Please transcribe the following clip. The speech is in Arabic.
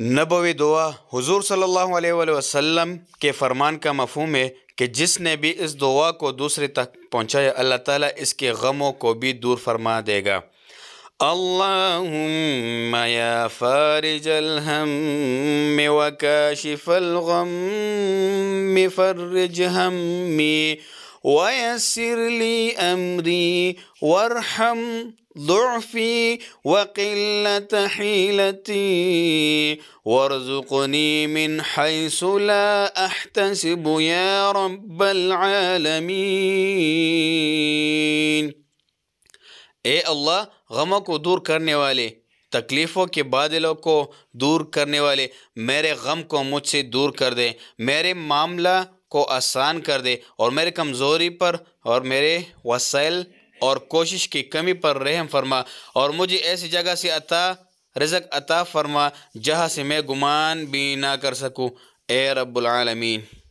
نبوی دعا حضور صلی اللہ علیہ وآلہ وسلم کے فرمان کا مفہوم ہے کہ جس نے بھی اس دعا کو دوسرے تک پہنچایا اللہ تعالیٰ اس کے غموں کو بھی دور فرما دے گا اللہم یا فارج الہم وکاشف الغم فرج ہمی ويسر لي أمري وارحم ضعفي وقلة حيلتي وارزقني من حيث لا أحتسب يا رب العالمين اے اللہ غموں کو دور کرنے والے تکلیفوں کے بادلوں کو دور کرنے والے میرے غم کو مجھ سے دور کر دے میرے معاملہ को आसान कर दे और मेरे कमज़ोरी पर और मेरे वसाइल और कोशिश की कमी पर रहम फरमा और मुझे ऐसी जगह से अता रज़क अता फरमा जहाँ से मैं गुमान भी ना कर सकूँ ए रबालमीन